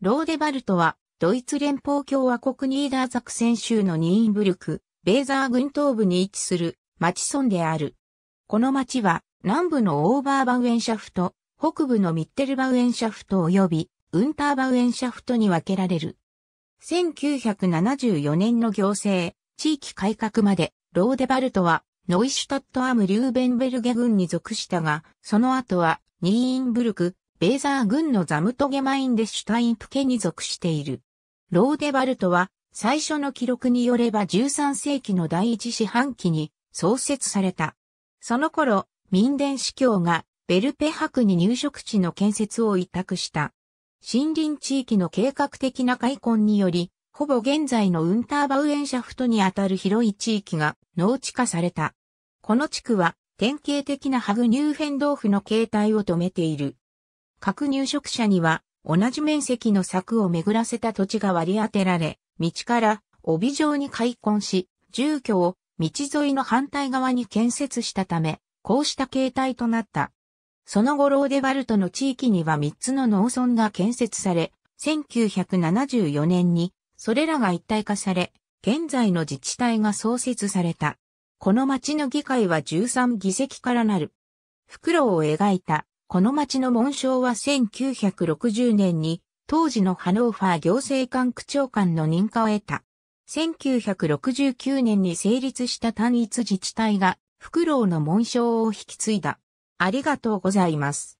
ローデバルトは、ドイツ連邦共和国ニーダーザクセン州のニーンブルク、ベーザー軍東部に位置する町村である。この町は、南部のオーバーバウエンシャフト、北部のミッテルバウエンシャフト及び、ウンターバウエンシャフトに分けられる。1974年の行政、地域改革まで、ローデバルトは、ノイシュタットアム・リューベンベルゲ軍に属したが、その後は、ニーンブルク、ベーザー軍のザムトゲマインデシュタインプケに属している。ローデバルトは、最初の記録によれば13世紀の第一四半期に創設された。その頃、民伝司教がベルペ博に入植地の建設を委託した。森林地域の計画的な開墾により、ほぼ現在のウンターバウエンシャフトにあたる広い地域が農地化された。この地区は典型的なハグニューフェンドーフの形態を止めている。各入植者には同じ面積の柵を巡らせた土地が割り当てられ、道から帯状に開墾し、住居を道沿いの反対側に建設したため、こうした形態となった。その後ローデバルトの地域には3つの農村が建設され、1974年にそれらが一体化され、現在の自治体が創設された。この町の議会は13議席からなる。袋を描いたこの町の紋章は1960年に当時のハノーファー行政官区長官の認可を得た。1969年に成立した単一自治体がフクロウの紋章を引き継いだ。ありがとうございます。